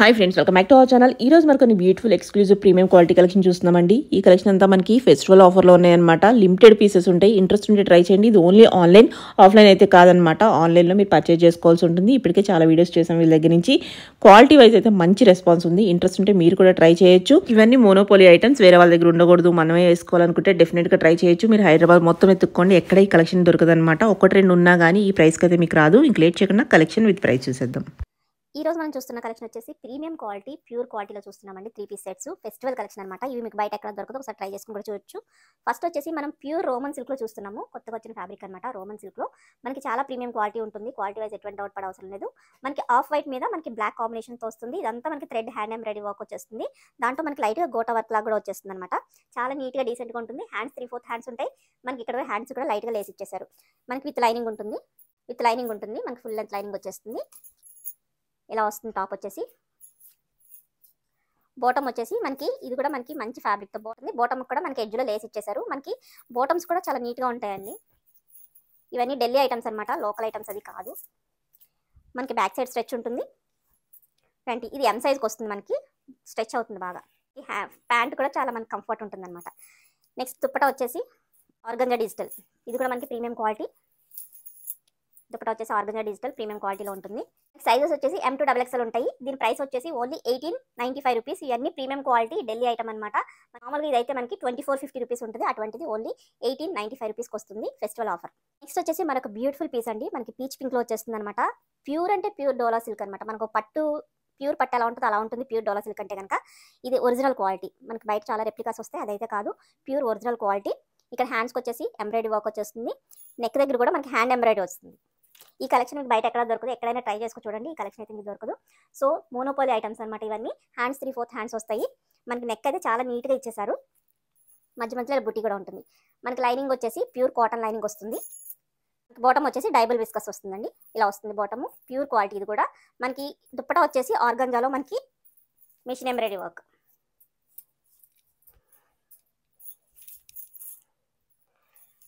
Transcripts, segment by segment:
hi friends welcome back to our channel ఈ రోజు మరికొన్ని beautiful exclusive premium quality collection చూస్తున్నామండి ఈ కలెక్షన్ అంతా మనకి ఫెస్టివల్ ఆఫర్లో ఉన్నాయన్నమాట లిమిటెడ్ పీసెస్ ఉంటాయి ఇంట్రెస్ట్ ఉంటే ట్రై చేయండి ఇది ఓన్లీ ఆన్లైన్ ఆఫ్లైన్ అయితే కాదనమాట ఆన్లైన్లో మీరు పర్చేజ్ చేసుకోవాల్సి ఉంటుంది ఇప్పటికే చాలా వీడియోస్ చేసాం వీళ్ళ దగ్గర నుంచి క్వాలిటీ వైజ్ అయితే మంచి రెస్పాన్స్ ఉంది ఇంట్రెస్ట్ ఉంటే మీరు కూడా ట్రై చేయొచ్చు ఇవన్నీ మోనోపోలీ ఐటమ్స్ వేరే వాళ్ళ దగ్గర ఉండకూడదు మనమే వేసుకోవాలనుకుంటే డెఫినెట్గా ట్రై చేయొచ్చు మీరు హైదరాబాద్ మొత్తం ఎత్తుక్కోండి ఎక్కడ ఈ కలెక్షన్ దొరకదనమాట ఒకటి రెండు ఉన్నా కానీ ఈ ప్రైస్కి అయితే మీకు రాదు ఇంక లేట్ చేయకుండా కలెక్షన్ విత్ ప్రైస్ చూసేద్దాం ఈ రోజు మనం చూస్తున్న కలెక్షన్ వచ్చేసి ప్రీమియం క్వాలిటీ ప్యూర్ క్వాలిటీలో చూస్తున్నామండి three piece sets festival collection అనమాట ఇవి మీకు బయట ఎక్కడ దొరకదు ఒకసారి ట్రై చేసుకుని కూడా చూడొచ్చు ఫస్ట్ వచ్చేసి మనం ప్యూర్ రోమన్ సిల్క్ లో చూస్తున్నాము కొత్తగా వచ్చిన ఫ్యాబ్రిక్ అనమాట రోమన్ సిల్క్ లో మనకి చాలా ప్రీమియం క్వాలిటీ ఉంటుంది క్వాలిటీ వైజ్ ఎటువంటి డౌట్ పడే అవసరం లేదు మనకి ఆఫ్ వైట్ మీద మనకి బ్లాక్ తో వస్తుంది ఇదంతా మనకి థ్రెడ్ హ్యాండ్ ఎంబ్రాయిడరీ వర్క్ వచ్చేస్తుంది దాంట్లో మనకి లైట్ గా గోటా వర్క్ లాగా కూడా వచ్చేస్తుంది అనమాట చాలా నీట్ గా డీసెంట్ గా ఉంటుంది హ్యాండ్స్ త్రీ ఫోర్త్ హ్యాండ్స్ ఉంటాయి మనకి ఇక్కడ హ్యాండ్స్ కూడా లైట్ గా లేసి ఇచ్చేసారు మనకి విత్ లైనింగ్ ఉంటుంది విత్ లైనింగ్ ఉంటుంది మనకి ఫుల్ లెంత్ లైనింగ్ వచ్చేస్తుంది ఇలా వస్తుంది టాప్ వచ్చేసి బోటమ్ వచ్చేసి మనకి ఇది కూడా మనకి మంచి ఫ్యాబ్రిక్తో బాగుంటుంది బోటమ్ కూడా మనకి ఎడ్జ్లో లేసి ఇచ్చేసారు మనకి బోటమ్స్ కూడా చాలా నీట్గా ఉంటాయండి ఇవన్నీ ఢిల్లీ ఐటమ్స్ అనమాట లోకల్ ఐటమ్స్ అది కాదు మనకి బ్యాక్ సైడ్ స్ట్రెచ్ ఉంటుంది ఫ్రంట్ ఇది ఎం సైజ్కి వస్తుంది మనకి స్ట్రెచ్ అవుతుంది బాగా ఈ ప్యాంట్ కూడా చాలా మనకి కంఫర్ట్ ఉంటుంది అనమాట నెక్స్ట్ దుప్పట వచ్చేసి ఆర్గంజా డిజిటల్ ఇది కూడా మనకి ప్రీమియం క్వాలిటీ దుపట్టా వచ్చేసి ఆర్గంజా డిజిటల్ ప్రీమియం క్వాలిటీలో ఉంటుంది సైజెస్ వచ్చేసి ఎం టు డబల్ ఎక్స్ఎల్ ఉంటాయి దీని ప్రైస్ వచ్చేసి only eighteen ninety five rupees ఇవన్నీ ప్రీమియం క్వాలిటీ ఢిల్లీ ఐటమ్ అనమాట నార్మల్గా ఇదైతే మనకి ట్వంటీ ఫోర్ ఫిఫ్టీ రూపీస్ ఉంటుంది అటువంటిది ఓన్లీ ఎయిటీన్ నైంటీ ఫైవ్ రూపీస్కి వస్తుంది ఫెస్టివల్ ఆఫర్ నెక్స్ట్ వచ్చేసి మనకు బ్యూటిఫుల్ పీస్ అండి మనకి పీచ్ పింక్లో వచ్చేస్తుంది అనమాట ప్యూర్ అంటే ప్యూర్ డోలా సిల్క్ అనమాట మనకు పట్టు ప్యూర్ పట్టు ఎలా ఉంటుందో అలా ఉంటుంది ప్యూర్ డోలా సిల్క్ అంటే కనుక ఇది ఒరిజినల్ క్వాలిటీ మనకి బయట చాలా రెప్లికాస్ వస్తాయి అదైతే కాదు ప్యూర్ ఒరిజినల్ క్వాలిటీ ఇక్కడ హ్యాండ్స్కి వచ్చేసి ఎంబ్రాయిడరీ వర్క్ వచ్చేస్తుంది నెక్ దగ్గర కూడా మనకి హ్యాండ్ ఎంబ్రాయిడరీ వస్తుంది ఈ కలెక్షన్ మీకు బయట ఎక్కడ దొరకదు ఎక్కడైనా ట్రై చేసుకో చూడండి ఈ కలెక్షన్ అయితే మీకు దొరకదు సో మోనోపోలి ఐటమ్స్ అనమాట ఇవన్నీ హ్యాండ్స్ త్రీ ఫోర్త్ హ్యాండ్స్ వస్తాయి మనకి నెక్ అయితే చాలా నీట్గా ఇచ్చేసారు మధ్య మధ్యలో బుట్టి కూడా ఉంటుంది మనకి లైనింగ్ వచ్చేసి ప్యూర్ కాటన్ లైనింగ్ వస్తుంది బాటమ్ వచ్చేసి డైబుల్ విస్కస్ వస్తుందండి ఇలా వస్తుంది బాటము ప్యూర్ క్వాలిటీ ఇది కూడా మనకి దుప్పట వచ్చేసి ఆర్గంజాలో మనకి మిషన్ ఎంబ్రాయిడరీ వర్క్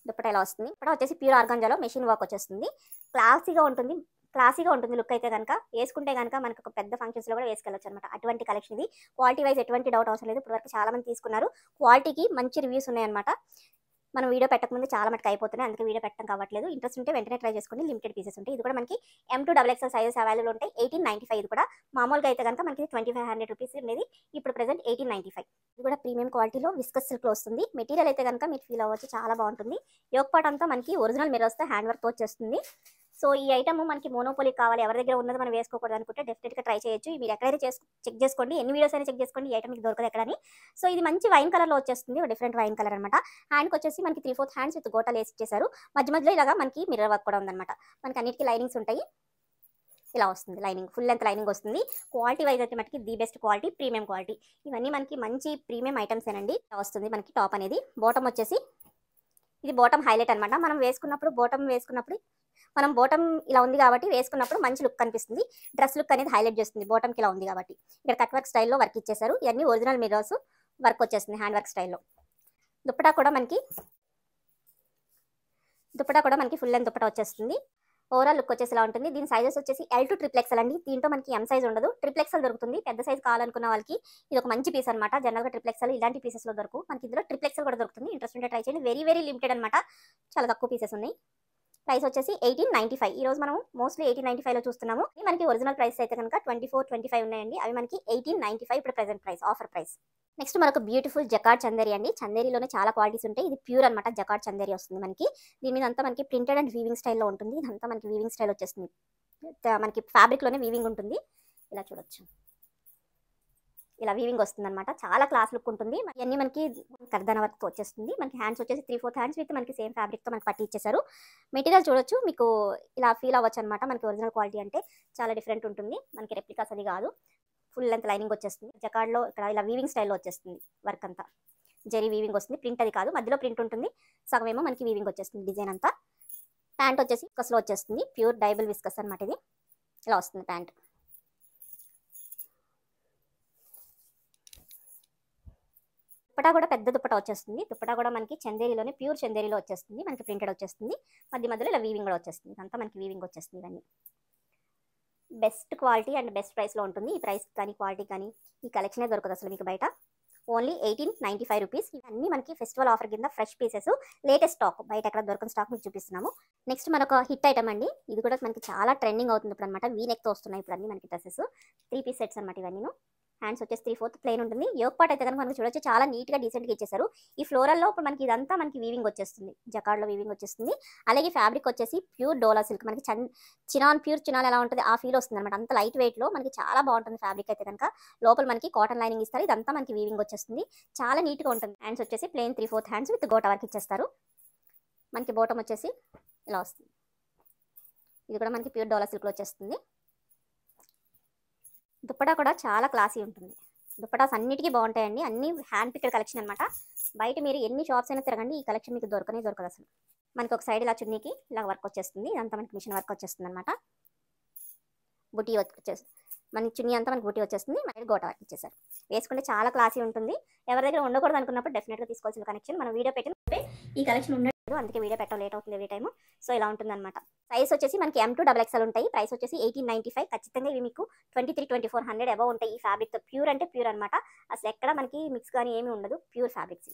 దుప్పట ఇలా వస్తుంది ఇక్కడ వచ్చేసి ప్యూర్ ఆర్గాంజాలో మెషిన్ వర్క్ వచ్చేస్తుంది క్లాసీగా ఉంటుంది క్లాసీగా ఉంటుంది లుక్ అయితే కనుక వేసుకుంటే కనుక మనకు ఒక పెద్ద ఫంక్షన్స్లో కూడా వేసుకెళ్ళచ్చు అనమాట అటువంటి కలెక్షన్ ఇది క్వాలిటీ వైజ్ ఎటువంటి డౌట్ అవసరం లేదు ఇప్పటివరకు చాలా మంది తీసుకున్నారు క్వాలిటీకి మంచి రివ్యూస్ ఉన్నాయన్నమాట మనం వీడియో పెట్టకముందు చాలా మటుకు అయిపోతున్నాయి అందుకే వీడియో పెట్టడం కావట్లేదు ఇంట్రెస్ట్ ఉంటే వెంటనే ట్రై చేసుకోండి లిమిటెడ్ పీసెస్ ఉంటాయి ఇది కూడా మనకి M to double XL sizes available ఉంటాయి ఎయిటీన్ నైన్టీ ఫైవ్ ఇది కూడా మామూలుగా అయితే కనుక మనకి ట్వంటీ ఫైవ్ హండ్రెడ్ రూపీస్ ఉండేది ఇప్పుడు ప్రెసెంట్ ఎయిటీన్ నైన్టీ ఫైవ్ ఇది కూడా ప్రీమియం క్వాలిటీలో విస్కస్ సిల్క్లో వస్తుంది మెటీరియల్ అయితే కనుక మీరు ఫీల్ అవ్వచ్చు చాలా బాగుంటుంది యోగపాట్ అంతా మనకి ఒరిజినల్ మిర్రర్స్తో హ్యాండ్ వర్క్ వచ్చేస్తుంది సో ఈ ఐటమ్ మనకి మోనోపోలి కావాలి ఎవరి దగ్గర ఉన్నది మనం వేసుకోకూడదు అనుకుంటే గా ట్రై చేయొచ్చు మీరు ఎక్కడైతే చెక్ చేసుకోండి ఎన్ని వీడియోస్ అయినా చెక్ చేసుకోండి ఈ ఐటమ్ మీకు దొరకదు ఎక్కడని సో ఇది మంచి వైన్ కలర్ లో వచ్చేస్తుంది డిఫరెంట్ వైన్ కలర్ అనమాట హ్యాండ్కి వచ్చేసి మనకి త్రీ ఫోర్త్ హ్యాండ్స్ విత్ గోటాలు వేసి ఇచ్చేసారు మధ్య మధ్యలో ఇలాగా మనకి మిర్రర్ వర్క్ కూడా ఉందన్నమాట మనకి అన్నిటికీ లైనింగ్స్ ఉంటాయి ఇలా వస్తుంది లైనింగ్ ఫుల్ లెంత్ లైనింగ్ వస్తుంది క్వాలిటీ వైజ్ అయితే మనకి the best quality premium quality ఇవన్నీ మనకి మంచి ప్రీమియం ఐటమ్స్ ఏనండి వస్తుంది మనకి టాప్ అనేది బాటమ్ వచ్చేసి ఇది బాటమ్ హైలైట్ అనమాట మనం వేసుకున్నప్పుడు బాటమ్ వేసుకున్నప్పుడు మనం బోటం ఇలా ఉంది కాబట్టి వేసుకున్నప్పుడు మంచి లుక్ కనిపిస్తుంది డ్రెస్ లుక్ అనేది హైలైట్ చేస్తుంది బోటంకి ఇలా ఉంది కాబట్టి ఇక్కడ కట్ వర్క్ స్టైల్లో వర్క్ ఇచ్చేసారు ఇవన్నీ ఒరిజినల్ మిర్రర్స్ వర్క్ వచ్చేస్తుంది హ్యాండ్ వర్క్ స్టైల్లో దుప్పటా కూడా మనకి దుప్పటా కూడా మనకి ఫుల్ లెంత్ దుప్పటా వచ్చేస్తుంది ఓవరాల్ లుక్ వచ్చేసి ఇలా ఉంటుంది దీని సైజెస్ వచ్చేసి ఎల్ టు ట్రిప్లెక్సెల్ అండి దీంట్లో మనకి ఎం సైజ్ ఉండదు ట్రిప్లెక్సెల్ దొరుకుతుంది పెద్ద సైజ్ కావాలనుకున్న వాళ్ళకి ఇది ఒక మంచి పీస్ అనమాట జనరల్గా ట్రిప్లెక్సెల్ ఇలాంటి పీసెస్లో దొరుకు మనకి ఇందులో ట్రిప్లెక్సెల్ కూడా దొరుకుతుంది ఇంట్రెస్ట్ ఉంటే ట్రై చేయండి వెరీ వెరీ లిమిటెడ్ అనమాట చాలా తక్కువ పీసెస్ ఉన్నాయి ప్రైస్ వచ్చేసి ఎయిటీన్ నైన్టీ ఫైవ్ ఈ రోజు మనం మోస్ట్లీ ఎయిటీన్ నైన్టీ లో చూస్తున్నాము మనకి ఒరిజినల్ ప్రైస్ అయితే కనుక ట్వంటీ ఫోర్ ట్వంటీ ఫైవ్ ఉన్నాయండి అవి మనకి ఎయిటీన్ నైన్టీ ఫైవ్ ఇప్పుడు present price offer price next మనకు బ్యూటిఫుల్ జకాడ్ చందేరి అండి చందేరిలోనే చాలా క్వాలిటీస్ ఉంటాయి ఇది ప్యూర్ అనమాట జకాడ్ చందేరి వస్తుంది మనకి దీని మీద అంతా మనకి ప్రింటెడ్ అండ్ వీవింగ్ స్టైల్లో ఉంటుంది ఇదంతా మనకి వీవింగ్ స్టైల్ వచ్చేస్తుంది మనకి ఫ్యాబ్రిక్లోనే వీవింగ్ ఉంటుంది ఇలా చూడొచ్చు ఇలా వీవింగ్ వస్తుంది అనమాట చాలా క్లాస్ లుక్ ఉంటుంది ఇవన్నీ మనకి కర్దన వర్క్ వచ్చేస్తుంది మనకి హ్యాండ్స్ వచ్చేసి త్రీ ఫోర్త్ హ్యాండ్స్ విత్ మనకి సేమ్ తో మనకి పట్టి ఇచ్చేసారు మెటీరియల్ చూడొచ్చు మీకు ఇలా ఫీల్ అవ్వచ్చు అనమాట మనకి ఒరిజినల్ క్వాలిటీ అంటే చాలా డిఫరెంట్ ఉంటుంది మనకి రెప్లికాస్ అది కాదు ఫుల్ లెంత్ లైనింగ్ వచ్చేస్తుంది జకాడ్లో ఇక్కడ ఇలా వీవింగ్ స్టైల్లో వచ్చేస్తుంది వర్క్ అంతా జరీ వీవింగ్ వస్తుంది ప్రింట్ అది కాదు మధ్యలో ప్రింట్ ఉంటుంది సగం ఏమో మనకి వీవింగ్ వచ్చేస్తుంది డిజైన్ అంతా ప్యాంట్ వచ్చేసి విస్కస్లో వచ్చేస్తుంది ప్యూర్ డైబుల్ విస్కస్ అనమాట ఇది ఇలా వస్తుంది ప్యాంట్ దుప్పటా కూడా పెద్ద దుప్పటా వచ్చేస్తుంది దుప్పటా కూడా మనకి చందేరిలోనే ప్యూర్ చందేరిలో వచ్చేస్తుంది మనకి ప్రింటెడ్ వచ్చేస్తుంది మధ్య మధ్యలో ఇలా వీవింగ్ కూడా వచ్చేస్తుంది అంతా మనకి వీవింగ్ వచ్చేస్తుంది ఇవన్నీ బెస్ట్ క్వాలిటీ అండ్ బెస్ట్ ప్రైస్లో ఉంటుంది ఈ ప్రైస్ కానీ క్వాలిటీ కానీ ఈ కలెక్షనే దొరకదు అసలు మీకు బయట only eighteen ninety five rupees ఇవన్నీ మనకి ఫెస్టివల్ ఆఫర్ కింద ఫ్రెష్ పీసెస్ లేటెస్ట్ స్టాక్ బయట ఎక్కడ దొరకని స్టాక్ మీకు చూపిస్తున్నాము నెక్స్ట్ మనొక హిట్ ఐటమ్ అండి ఇది కూడా మనకి చాలా ట్రెండింగ్ అవుతుంది ఇప్పుడు అనమాట వీ నెక్తో వస్తున్నాయి ఇప్పుడు అన్ని మనకి డ్రెస్సెస్ త్రీ పీస్ సెట్స్ అనమాట ఇవన్నీ హ్యాండ్స్ వచ్చేసి త్రీ ఫోర్త్ ప్లెయిన్ ఉంటుంది యోగ పార్ట్ అయితే కనుక చూడొచ్చు చాలా నీట్గా డీసెంట్గా ఇచ్చేసారు ఈ ఫ్లోరల్లో ఇప్పుడు మనకి ఇదంతా మనకి వీవింగ్ వచ్చేస్తుంది జకాడ్లో వీవింగ్ వచ్చేస్తుంది అలాగే ఫ్యాబ్రిక్ వచ్చేసి ప్యూర్ డోలా సిల్క్ మనకి చిన్న ప్యూర్ చినాన్ ఎలా ఉంటుంది ఆ ఫీల్ వస్తుంది అనమాట అంత లైట్ వెయిట్లో మనకి చాలా బాగుంటుంది ఫ్యాబ్రిక్ అయితే కనుక లోపల మనకి కాటన్ లైనింగ్ ఇస్తారు ఇదంతా మనకి వీవింగ్ వచ్చేస్తుంది చాలా నీట్గా ఉంటుంది హ్యాండ్స్ వచ్చేసి plain three fourth hands with gota work ఇచ్చేస్తారు మనకి బోటం వచ్చేసి ఇలా వస్తుంది ఇది కూడా మనకి ప్యూర్ డోలా సిల్క్లో వచ్చేస్తుంది దుప్పటా కూడా చాలా క్లాసీ ఉంటుంది దుప్పటాస్ అన్నిటికీ బాగుంటాయండి అన్ని హ్యాండ్ పిక్డ్ కలెక్షన్ అనమాట బయట మీరు ఎన్ని షాప్స్ అయినా తిరగండి ఈ కలెక్షన్ మీకు దొరకనే దొరకదు అసలు మనకి ఒక సైడ్ ఇలా చున్నీకి ఇలా వర్క్ వచ్చేస్తుంది ఇదంతా మనకి మిషన్ వర్క్ వచ్చేస్తుంది అనమాట బుటీ వచ్చేస్తుంది మనకి చున్నీ అంతా మనకి బుటీ వచ్చేస్తుంది మనకి గోట వర్క్ ఇచ్చేసారు వేసుకుంటే చాలా క్లాసీ ఉంటుంది ఎవరి దగ్గర ఉండకూడదు అనుకున్నప్పుడు డెఫినెట్గా తీసుకోవాల్సిన కనెక్షన్ మనం వీడియో పెట్టిన ఈ కలెక్షన్ ఉండే అందుకే వీడియో పెట్టడం లేట్ అవుతుంది ఎవరి టైమ్ సో ఇలా ఉంటుందన్నమాట సైజ్ వచ్చేసి మనకి ఎం టూ డబల్ ఎక్స్ఎల్ ఉంటాయి ప్రైస్ వచ్చేసి ఎయిటీన్ నైన్టీ ఫైవ్ ఖచ్చితంగా ఇవి మీకు twenty three twenty four hundred above ఉంటాయి ఈ ఫ్యాబ్రిక్తో ప్యూర్ అంటే ప్యూర్ అనమాట అసలు ఎక్కడ మనకి మిక్స్ కానీ ఏమి ఉండదు ప్యూర్ ఫ్యాబ్రిక్స్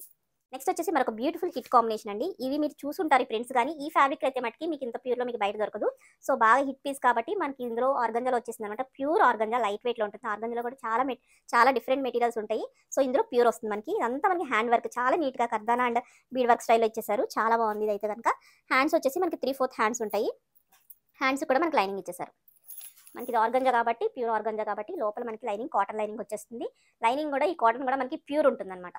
నెక్స్ట్ వచ్చేసి మరొక బ్యూటిఫుల్ హిట్ కాంబినేషన్ అండి ఇవి మీరు చూసుంటారు ప్రింట్స్ కానీ ఈ ఫ్యాబ్రిక్ అయితే మటుకి మీకు ఇంత ప్యూర్లో మీకు బయట దొరకదు సో బాగా హిట్ పీస్ కాబట్టి మనకి ఇందులో ఆర్గంజాలో వచ్చేసింది అనమాట ప్యూర్ ఆర్గంజా లైట్ వెయిట్లో ఉంటుంది ఆర్గంజాలో కూడా చాలా చాలా డిఫరెంట్ మెటీరియల్స్ ఉంటాయి సో ఇందులో ప్యూర్ వస్తుంది మనకి ఇదంతా మనకి హ్యాండ్ వర్క్ చాలా నీట్గా కర్దానా అండ్ బీడ్ వర్క్ స్టైల్లో ఇచ్చేసారు చాలా బాగుంది ఇది అయితే కనుక హ్యాండ్స్ వచ్చేసి మనకి త్రీ ఫోర్త్ హ్యాండ్స్ ఉంటాయి హ్యాండ్స్ కూడా మనకి లైనింగ్ ఇచ్చేసారు మనకి ఇది ఆర్గంజా కాబట్టి ప్యూర్ ఆర్గంజా కాబట్టి లోపల మనకి లైనింగ్ కాటన్ లైనింగ్ వచ్చేస్తుంది లైనింగ్ కూడా ఈ కాటన్ కూడా మనకి ప్యూర్ ఉంటుంది అనమాట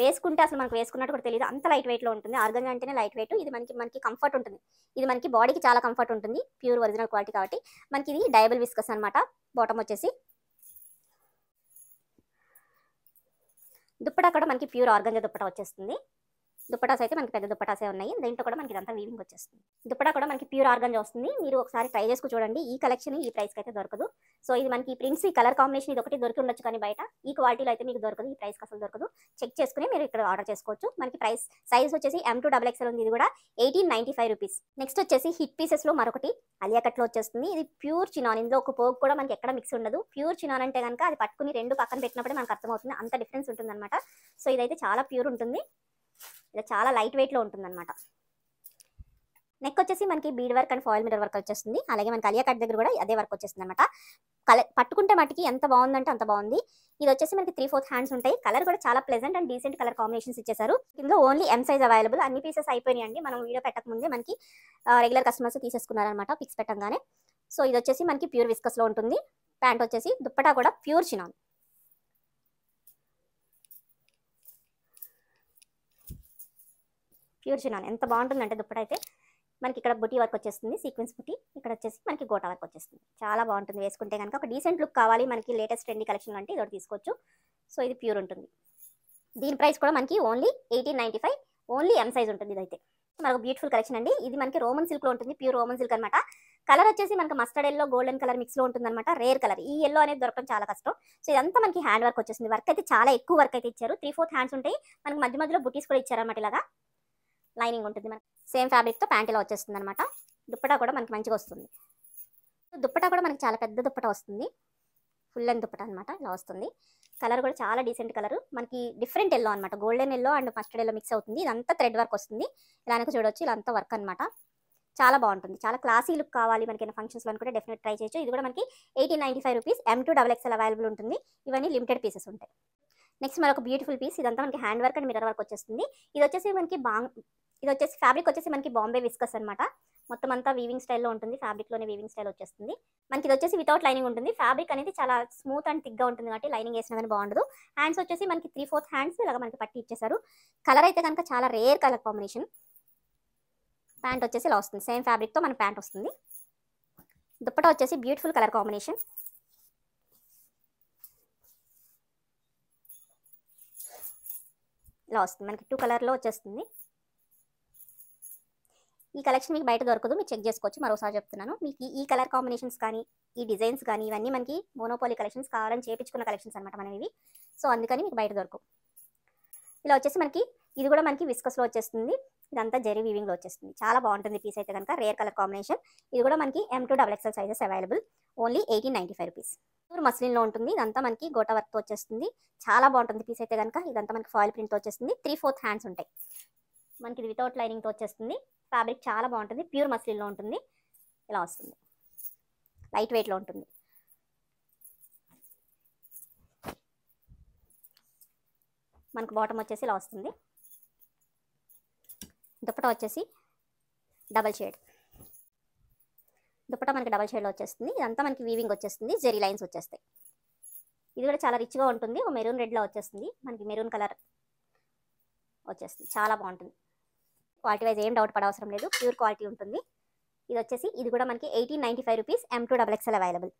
వేసుకుంటే అసలు మనకు వేసుకున్నట్టు కూడా తెలియదు అంత లైట్ వెయిట్లో ఉంటుంది ఆర్గంజా అంటేనే లైట్ వెయిట్ ఇది మనకి మనకి కంఫర్ట్ ఉంటుంది ఇది మనకి బాడీకి చాలా కంఫర్ట్ ఉంటుంది ప్యూర్ ఒరిజినల్ క్వాలిటీ కాబట్టి మనకి ఇది డయబుల్ విస్కస్ అనమాట బాటమ్ వచ్చేసి దుప్పటా కూడా మనకి ప్యూర్ ఆర్గంజ దుప్పటా వచ్చేస్తుంది దుప్పటాస్ అయితే మనకి పెద్ద దుప్పటాసే ఉన్నాయి దీంట్లో కూడా మనకి ఇదంతా వీవింగ్ వచ్చేస్తుంది దుప్పటా కూడా మనకి ప్యూర్ ఆర్గన్ వస్తుంది మీరు ఒకసారి ట్రై చేసుకు చూడండి ఈ కలెక్షన్ ఈ ప్రైస్కి అయితే దొరకదు సో ఇది మనకి ప్రింట్స్ ఈ కలర్ కాంబినేషన్ ఇది ఒకటి దొరికి ఉండొచ్చు కానీ బయట ఈ క్వాలిటీలో అయితే మీకు దొరకదు ఈ ప్రైస్కి అసలు దొరకదు చెక్ చేసుకుని మీరు ఇక్కడ ఆర్డర్ చేసుకోవచ్చు మనకి ప్రైస్ సైజ్ వచ్చేసి ఎం టూ డబల్ ఎక్స్ఎల్ ఉంది ఇది కూడా eighteen ninety five rupees next వచ్చేసి హిట్ పీసెస్లో మరొకటి అలియా వచ్చేస్తుంది ఇది ప్యూర్ చినాన్ ఇందులో ఒక పోగు కూడా మనకి ఎక్కడ మిక్స్ ఉండదు ప్యూర్ చినాన్ అంటే కనుక అది పట్టుకుని రెండు పక్కన పెట్టినప్పుడే మనకు అర్థమవుతుంది అంత డిఫరెన్స్ ఉంటుంది అనమాట సో ఇదైతే చాలా ప్యూర్ ఉంటుంది ఇలా చాలా లైట్ వెయిట్లో ఉంటుందన్నమాట నెక్ వచ్చేసి మనకి bead work and foil mirror work వచ్చేస్తుంది అలాగే మనకి అలియా కట్ దగ్గర కూడా అదే వర్క్ వచ్చేస్తుంది అనమాట కల పట్టుకుంటే మటుకి ఎంత బాగుందంటే అంత బాగుంది ఇది వచ్చేసి మనకి త్రీ ఫోర్త్ హ్యాండ్స్ ఉంటాయి కలర్ కూడా చాలా pleasant and decent colour combinations ఇచ్చేసారు ఇందులో ఓన్లీ ఎం సైజ్ అవైలబుల్ అన్ని పీసెస్ అయిపోయినాయండి మనం వీడియో పెట్టకముందే మనకి రెగ్యులర్ కస్టమర్స్ తీసేసుకున్నారనమాట పిక్స్ పెట్టంగానే సో ఇది వచ్చేసి మనకి ప్యూర్ విస్కస్లో ఉంటుంది ప్యాంట్ వచ్చేసి దుప్పటా కూడా ప్యూర్ చినాన్ ప్యూర్ చిన్నాను ఎంత అంటే దుప్పటి అయితే మనకి ఇక్కడ బుటీ వర్క్ వచ్చేస్తుంది సీక్వెన్స్ బుటీ ఇక్కడ వచ్చేసి మనకి గోటా వర్క్ వచ్చేస్తుంది చాలా బాగుంటుంది వేసుకుంటే కనుక ఒక డీసెంట్ లుక్ కావాలి మనకి లేటెస్ట్ ట్రెండ్ కలెక్షన్ అంటే ఇదొకటి తీసుకోవచ్చు సో ఇది ప్యూర్ ఉంటుంది దీని ప్రైస్ కూడా మనకి only eighteen ninety five only M size ఉంటుంది ఇదైతే మనకు బ్యూటిఫుల్ కలెక్షన్ అండి ఇది మనకి రోమన్ సిల్క్లో ఉంటుంది ప్యూర్ రోమన్ సిల్క్ అనమాట కలర్ వచ్చేసి మనకి మస్టర్డ్ ఎల్లో గోల్డెన్ కలర్ మిక్స్లో ఉంటుందన్నమాట రేర్ కలర్ ఈ ఎల్లో అనేది దొరకడం చాలా కష్టం సో ఇదంతా మనకి హ్యాండ్ వర్క్ వచ్చేసింది వర్క్ అయితే చాలా ఎక్కువ వర్క్ అయితే ఇచ్చారు త్రీ ఫోర్త్ హ్యాండ్స్ ఉంటాయి మనకి మధ్య మధ్యలో బుటీస్ కూడా ఇచ్చారన్నమాట ఇలాగా లైనింగ్ ఉంటుంది మనకి సేమ్ ఫ్యాబ్రిక్తో ప్యాంట్ ఇలా వచ్చేస్తుంది అనమాట దుప్పటా కూడా మనకి మంచిగా వస్తుంది దుప్పటా కూడా మనకి చాలా పెద్ద దుప్పటా వస్తుంది ఫుల్ అండ్ దుప్పటా అనమాట ఇలా వస్తుంది కలర్ కూడా చాలా డీసెంట్ కలర్ మనకి డిఫరెంట్ ఎల్లో అనమాట golden yellow and mustard yellow mix అవుతుంది ఇదంతా థ్రెడ్ వర్క్ వస్తుంది ఇలానకు చూడవచ్చు ఇలా అంతా వర్క్ అనమాట చాలా బాగుంటుంది చాలా క్లాసీ లుక్ కావాలి మనకి ఏమైనా ఫంక్షన్స్లో కూడా డెఫినెట్ ట్రై చేయొచ్చు ఇది కూడా మనకి eighteen ninety five rupees M to double XL available ఉంటుంది ఇవన్నీ లిమిటెడ్ పీసెస్ ఉంటాయి నెక్స్ట్ మరొక బ్యూటిఫుల్ పీస్ ఇదంతా మనకి hand work and mirror work వచ్చేస్తుంది ఇది వచ్చేసి మనకి బాంగ్ ఇది వచ్చేసి ఫ్యాబ్రిక్ వచ్చేసి మనకి బాంబే విస్కస్ అనమాట మొత్తం అంతా వీవింగ్ స్టైల్లో ఉంటుంది ఫ్యాబ్రిక్లోనే వీవింగ్ స్టైల్ వచ్చేస్తుంది మనకి ఇది వచ్చేసి వితౌట్ లైనింగ్ ఉంటుంది ఫ్యాబ్రిక్ అనేది చాలా స్మూత్ అండ్ థిక్గా ఉంటుంది కాబట్టి లైనింగ్ వేసినా కానీ బాగుండదు హ్యాండ్స్ వచ్చేసి మనకి త్రీ ఫోర్త్ హ్యాండ్స్ ఇలాగ మనకి పట్టి ఇచ్చేసారు కలర్ అయితే కనుక చాలా రేర్ కలర్ కాంబినేషన్ ప్యాంట్ వచ్చేసి ఇలా వస్తుంది సేమ్ ఫ్యాబ్రిక్తో మన ప్యాంట్ వస్తుంది దుప్పటా వచ్చేసి బ్యూటిఫుల్ కలర్ కాంబినేషన్ ఇలా వస్తుంది మనకి టూ కలర్లో వచ్చేస్తుంది ఈ కలెక్షన్ మీకు బయట దొరకదు మీరు చెక్ చేసుకోవచ్చు మరోసారి చెప్తున్నాను మీకు ఈ కలర్ కాంబినేషన్స్ కానీ ఈ డిజైన్స్ కానీ ఇవన్నీ మనకి మోనోపాలీ కలెక్షన్స్ కావాలని చేపించుకున్న కలెక్షన్స్ అనమాట మనం ఇవి సో అందుకని మీకు బయట దొరకు ఇలా వచ్చేసి మనకి ఇది కూడా మనకి విస్కస్లో వచ్చేస్తుంది ఇదంతా జెరీ వీవింగ్లో వచ్చేస్తుంది చాలా బాగుంటుంది పీస్ అయితే కనుక రేర్ కలర్ కాంబినేషన్ ఇది కూడా మనకి M to double XL sizes available only eighteen ninety five rupees pure మస్లిన్లో ఉంటుంది ఇదంతా మనకి గోటా వర్క్తో వచ్చేస్తుంది చాలా బాగుంటుంది పీస్ అయితే కనుక ఇదంతా మనకి ఫాయిల్ ప్రింట్తో వచ్చేస్తుంది త్రీ ఫోర్త్ హ్యాండ్స్ ఉంటాయి మనకి ఇది వితౌట్ లైనింగ్తో వచ్చేస్తుంది ఫ్యాబ్రిక్ చాలా బాగుంటుంది ప్యూర్ మసిలీలో ఉంటుంది ఇలా వస్తుంది లైట్ వెయిట్లో ఉంటుంది మనకు బాటమ్ వచ్చేసి ఇలా వస్తుంది దుప్పట వచ్చేసి డబల్ షేడ్ దుప్పట మనకి డబల్ షేడ్లో వచ్చేస్తుంది ఇదంతా మనకి వీవింగ్ వచ్చేస్తుంది జెరీ లైన్స్ వచ్చేస్తాయి ఇది కూడా చాలా రిచ్గా ఉంటుంది ఒక మెరూన్ రెడ్లో వచ్చేస్తుంది మనకి మెరూన్ కలర్ వచ్చేస్తుంది చాలా బాగుంటుంది క్వాలిటీ వైజ్ ఏం డౌట్ పడవసరం లేదు ప్యూర్ క్వాలిటీ ఉంటుంది ఇది వచ్చేసి ఇది కూడా మనకి eighteen ninety five rupees M to double XL available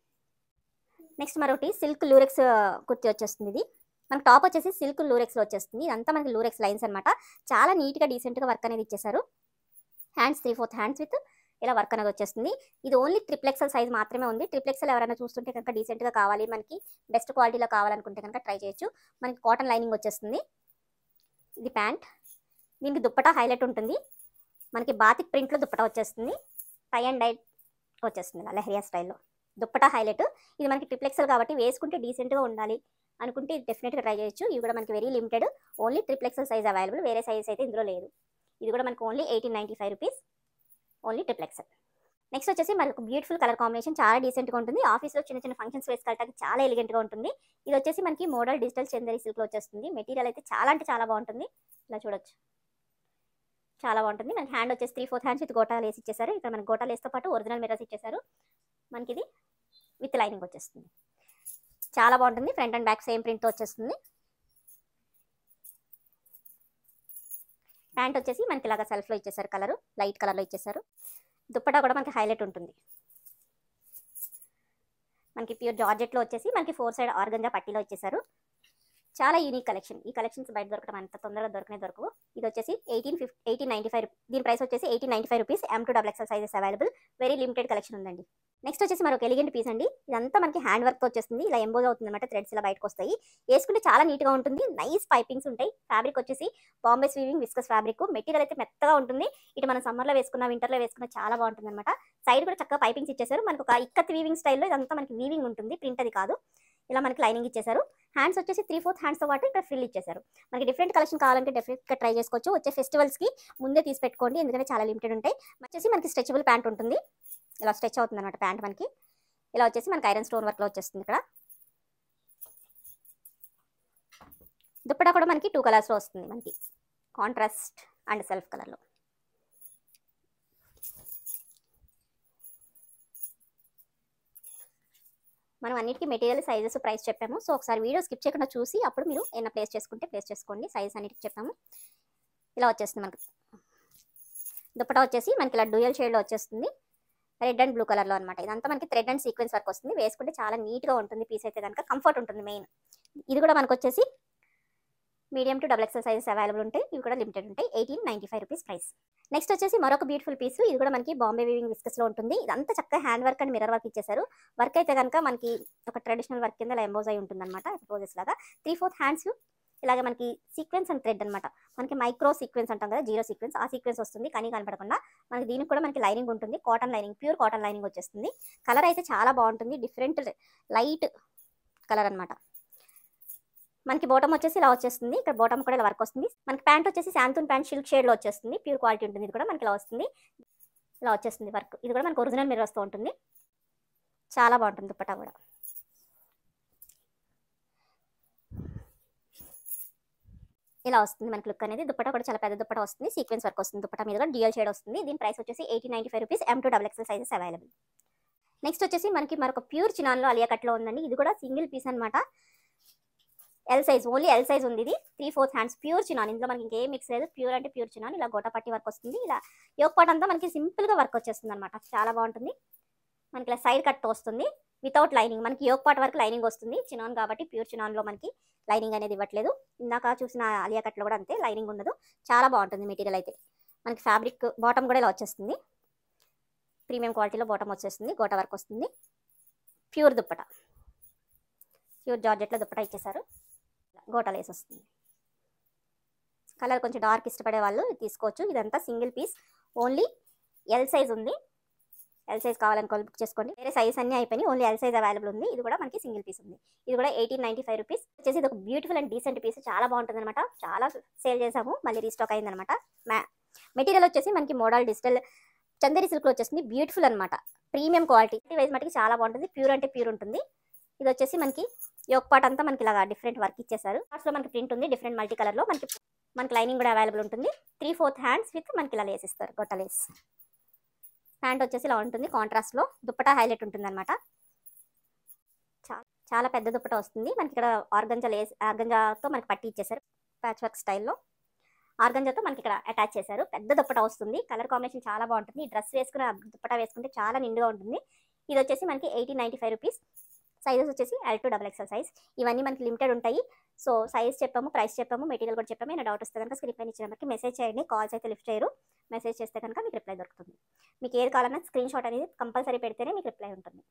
next మరొకటి సిల్క్ లూరెక్స్ కుర్తి వచ్చేస్తుంది ఇది మనకి టాప్ వచ్చేసి సిల్క్ లూరెక్స్లో వచ్చేస్తుంది ఇదంతా మనకి లూరెక్స్ లైన్స్ అనమాట చాలా నీట్గా డీసెంట్గా వర్క్ అనేది ఇచ్చేసారు hands three fourth hands with ఇలా వర్క్ అనేది వచ్చేస్తుంది ఇది ఓన్లీ ట్రిప్లెక్సల్ సైజ్ మాత్రమే ఉంది ట్రిప్లెక్సల్ ఎవరైనా చూస్తుంటే కనుక డీసెంట్గా కావాలి మనకి బెస్ట్ క్వాలిటీలో కావాలనుకుంటే కనుక ట్రై చేయొచ్చు మనకి కాటన్ లైనింగ్ వచ్చేస్తుంది ఇది ప్యాంట్ దీనికి దుప్పట హైలైట్ ఉంటుంది మనకి బాతిక్ ప్రింట్లో దుప్పట వచ్చేస్తుంది టై అండ్ డైట్ వచ్చేస్తుంది ఇలా స్టైల్లో దుప్పట హైలైట్ ఇది మనకి ట్రిప్లెక్సల్ కాబట్టి వేసుకుంటే డీసెంట్గా ఉండాలి అనుకుంటే డెఫినెట్గా ట్రై చేయొచ్చు ఇవి కూడా మనకి very limited only triple XL size available వేరే సైజెస్ అయితే ఇందులో లేదు ఇది కూడా మనకి only eighteen ninety five rupees only triple XL next వచ్చేసి మనకు బ్యూటిఫుల్ కలర్ కాంబినేషన్ చాలా డీసెంట్గా ఉంటుంది ఆఫీస్లో చిన్న చిన్న ఫంక్షన్స్ వేసుకోవడానికి చాలా ఎలిగెంట్గా ఉంటుంది ఇది వచ్చేసి మనకి మోడల్ డిజిటల్ చందరి సిల్క్లో వచ్చేస్తుంది మెటీరియల్ అయితే చాలా అంటే చాలా బాగుంటుంది ఇలా చూడొచ్చు చాలా బాగుంటుంది మనకి హ్యాండ్ వచ్చేసి త్రీ ఫోర్త్ హ్యాండ్స్ విత్ గోటాలు వేసి ఇచ్చేసారు ఇక్కడ మనకి గోటాలు వేస్తే పాటు ఒరిజినల్ మిర్రర్స్ ఇచ్చేసారు మనకి ఇది విత్ లైనింగ్ వచ్చేస్తుంది చాలా బాగుంటుంది ఫ్రంట్ అండ్ బ్యాక్ సేమ్ ప్రింట్తో వచ్చేస్తుంది ప్యాంట్ వచ్చేసి మనకి ఇలాగ సెల్ఫ్లో ఇచ్చేసారు కలరు లైట్ కలర్లో ఇచ్చేసారు దుప్పటా కూడా మనకి హైలైట్ ఉంటుంది మనకి ప్యూర్ జార్జెట్లో వచ్చేసి మనకి ఫోర్ సైడ్ ఆర్గంజా పట్టీలో ఇచ్చేసారు చాలా యూనిక్ కలెక్షన్ ఈ కలెక్షన్స్ బయట దొరకడం అంత తొందరగా దొరకనే దొరకవు ఇది వచ్చేసి eighteen fifty eighteen ninety five దీని ప్రైస్ వచ్చేసి eighteen ninety five rupees M to double XL sizes available very limited collection ఉందండి నెక్స్ట్ వచ్చేసి మరొక ఎలిగెంట్ పీస్ అండి ఇదంతా మనకి హ్యాండ్ వర్క్ వచ్చేస్తుంది ఇలా ఎంబోజ్ అవుతుంది అనమాట థ్రెడ్స్ ఇలా బయటకు వస్తాయి వేసుకుంటే చాలా నీట్గా ఉంటుంది నైస్ పైపింగ్స్ ఉంటాయి ఫ్యాబ్రిక్ వచ్చేసి బాంబే స్వీవింగ్ విస్కస్ ఫ్యాబ్రిక్ మెటీరియల్ అయితే మెత్తగా ఉంటుంది ఇటు మనం సమ్మర్లో వేసుకున్న వింటర్లో వేసుకున్న చాలా బాగుంటుంది అనమాట సైడ్ కూడా చక్కగా పైపింగ్స్ ఇచ్చేసారు మనకు ఒక ఇక్కత్ వీవింగ్ స్టైల్లో ఇదంతా మనకి వీవింగ్ ఉంటుంది ప్రింట్ అది కాదు ఇలా మనకి లైనింగ్ ఇచ్చేసారు హ్యాండ్స్ వచ్చేసి త్రీ ఫోర్త్ తో పాటు ఇక్కడ ఫ్రిల్ ఇచ్చేసారు మనకి డిఫరెంట్ కలెక్షన్ కావాలంటే గా ట్రై చేసుకోవచ్చు వచ్చే ఫెస్టివల్స్కి ముందే తీసి పెట్టుకోండి ఎందుకంటే చాలా లిమిటెడ్ ఉంటాయి వచ్చేసి మనకి స్ట్రెచబుల్ ప్యాంట్ ఉంటుంది ఇలా స్ట్రెచ్ అవుతుంది అనమాట ప్యాంట్ మనకి ఇలా వచ్చేసి మనకి ఐరన్ స్టోన్ వర్క్లో వచ్చేస్తుంది ఇక్కడ దుప్పటా కూడా మనకి టూ కలర్స్లో వస్తుంది మనకి కాంట్రాస్ట్ అండ్ సెల్ఫ్ కలర్లో మనం అన్నిటికీ మెటీరియల్ సైజెస్ ప్రైస్ చెప్పాము సో ఒకసారి వీడియో స్కిప్ చేయకుండా చూసి అప్పుడు మీరు ఏమైనా ప్లేస్ చేసుకుంటే ప్లేస్ చేసుకోండి సైజ్ అన్నిటికి చెప్పాము ఇలా వచ్చేస్తుంది మనకు దుప్పటా వచ్చేసి మనకి ఇలా డ్యూయల్ షేడ్లో వచ్చేస్తుంది రెడ్ అండ్ బ్లూ కలర్లో అనమాట ఇదంతా మనకి థ్రెడ్ అండ్ సీక్వెన్స్ వరకు వస్తుంది వేసుకుంటే చాలా నీట్గా ఉంటుంది పీస్ అయితే కనుక కంఫర్ట్ ఉంటుంది మెయిన్ ఇది కూడా మనకు వచ్చేసి medium to double XL sizes available ఉంటాయి ఇవి కూడా లిమిటెడ్ ఉంటాయి eighteen ninety five rupees price next వచ్చేసి మరొక బ్యూటిఫుల్ పీస్ ఇది కూడా మనకి బాంబే విస్కస్ లో ఉంటుంది ఇదంతా చక్కగా hand work and mirror work ఇచ్చేసారు వర్క్ అయితే కనుక మనకి ఒక ట్రెడిషనల్ వర్క్ కింద ఎంబోజ్ అయి ఉంటుంది అనమాట రోజెస్ లాగా త్రీ ఫోర్త్ హ్యాండ్స్ ఇలాగే మనకి సీక్వెన్స్ అండ్ థ్రెడ్ అనమాట మనకి మైక్రో సీక్వెన్స్ అంటాం కదా జీరో సీక్వెన్స్ ఆ సీక్వెన్స్ వస్తుంది కానీ కనపడకుండా మనకి దీనికి కూడా మనకి లైనింగ్ ఉంటుంది cotton lining pure cotton lining వచ్చేస్తుంది కలర్ అయితే చాలా బాగుంటుంది డిఫరెంట్ లైట్ కలర్ అనమాట మనకి బోటం వచ్చేసి ఇలా వచ్చేస్తుంది ఇక్కడ బోటం కూడా ఇలా వర్క్ వస్తుంది మనకి ప్యాంట్ వచ్చేసి శాంతూన్ ప్యాంట్ షిల్క్ లో వచ్చేస్తుంది ప్యూర్ క్వాలిటీ ఉంటుంది ఇది కూడా మనకి ఇలా వస్తుంది ఇలా వచ్చేస్తుంది వర్క్ ఇది కూడా మనకు ఒరిజినల్ మీరు వస్తూ ఉంటుంది చాలా బాగుంటుంది దుప్పటా కూడా ఇలా వస్తుంది మనకి లుక్ అనేది దుప్పట కూడా చాలా పెద్ద దుప్పటా వస్తుంది సీక్వెన్స్ వర్క్ వస్తుంది దుప్పటా మీద కూడా డిఎల్ షేడ్ వస్తుంది దీని ప్రైస్ వచ్చేసి eighty ninety five rupees M to double XL sizes available next వచ్చేసి మనకి మరొక ప్యూర్ చినాన్లో అలియా కట్లో ఉందండి ఇది కూడా సింగిల్ పీస్ అనమాట L size only L size ఉంది ఇది three fourth hands pure chinon ఇందులో మనకి ఇంకేం మిక్స్ లేదు ప్యూర్ అంటే ప్యూర్ చినాన్ ఇలా గోటపట్టి వర్క్ వస్తుంది ఇలా యోగ పాట అంతా మనకి సింపుల్గా వర్క్ వచ్చేస్తుంది అనమాట చాలా బాగుంటుంది మనకి ఇలా సైడ్ కట్ వస్తుంది వితౌట్ లైనింగ్ మనకి యోగ పాట వరకు లైనింగ్ వస్తుంది చినాన్ కాబట్టి ప్యూర్ చినాన్లో మనకి లైనింగ్ అనేది ఇవ్వట్లేదు ఇందాక చూసిన అలియా కట్లో కూడా అంతే లైనింగ్ ఉండదు చాలా బాగుంటుంది మెటీరియల్ అయితే మనకి ఫ్యాబ్రిక్ బాటమ్ కూడా ఇలా వచ్చేస్తుంది ప్రీమియం క్వాలిటీలో బాటమ్ వచ్చేస్తుంది గోట వర్క్ వస్తుంది ప్యూర్ దుప్పట ప్యూర్ జార్జెట్లో దుప్పట ఇచ్చేసారు గోటలు వేసి వస్తుంది కలర్ కొంచెం డార్క్ ఇష్టపడే వాళ్ళు తీసుకోవచ్చు ఇదంతా single piece only L size ఉంది ఎల్ సైజ్ కావాలనుకోవాలి బుక్ చేసుకోండి వేరే సైజ్ అన్ని అయిపోయి ఓన్లీ ఎల్ సైజ్ అవైలబుల్ ఉంది ఇది కూడా మనకి సింగిల్ పీస్ ఉంది ఇది కూడా ఎయిటీన్ నైన్టీ ఫైవ్ రూపీస్ వచ్చేసి ఇది ఒక బ్యూటిఫుల్ అండ్ డీసెంట్ పీస్ చాలా బాగుంటుంది అనమాట చాలా సేల్ చేసాము మళ్ళీ రీస్టాక్ అయిందనమాట మెటీరియల్ వచ్చేసి మనకి మోడల్ డిజిటల్ చందేరి సిల్క్లో వచ్చేసింది బ్యూటిఫుల్ అనమాట ప్రీమియం క్వాలిటీ వైజ్ మటుకి చాలా బాగుంటుంది ప్యూర్ అంటే ప్యూర్ ఉంటుంది ఇది వచ్చేసి మనకి ఈ ఒక పార్ట్ అంతా మనకి ఇలా డిఫరెంట్ వర్క్ ఇచ్చేసారు లో మనకి ప్రింట్ ఉంది డిఫరెంట్ మల్టీ కలర్లో మనకి మనకి లైనింగ్ కూడా అవైలబుల్ ఉంటుంది త్రీ ఫోర్త్ హ్యాండ్స్ విత్ మనకి ఇలా లేసిస్తారు గొట్ట లేస్ హ్యాండ్ వచ్చేసి ఇలా ఉంటుంది కాంట్రాస్ట్లో దుప్పటా హైలైట్ ఉంటుంది అనమాట చాలా పెద్ద దుప్పట వస్తుంది మనకి ఇక్కడ ఆర్గంజా లేస్ ఆర్గంజాతో మనకి పట్టి ఇచ్చేసారు ప్యాచ్ వర్క్ స్టైల్లో ఆర్గంజాతో మనకి ఇక్కడ అటాచ్ చేశారు పెద్ద దుప్పట వస్తుంది కలర్ కాంబినేషన్ చాలా బాగుంటుంది ఈ డ్రెస్ వేసుకున్న దుప్పట వేసుకుంటే చాలా నిండుగా ఉంటుంది ఇది వచ్చేసి మనకి eighteen ninety five rupees sizes వచ్చేసి L to double XL size ఇవన్నీ మనకి లిమిటెడ్ ఉంటాయి సో సైజ్ చెప్పాము ప్రైస్ చెప్పాము మెటీరియల్ కూడా చెప్పాము ఏమైనా డౌట్ వస్తే కనుక స్క్రీన్ పైన ఇచ్చిన నెంబర్కి మెసేజ్ చేయండి కాల్స్ అయితే లిఫ్ట్ చేయరు మెసేజ్ చేస్తే కనుక మీకు రిప్లై దొరుకుతుంది మీకు ఏది కావాలన్నా స్క్రీన్ షాట్ అనేది కంపల్సరీ పెడితేనే మీకు రిప్లై ఉంటుంది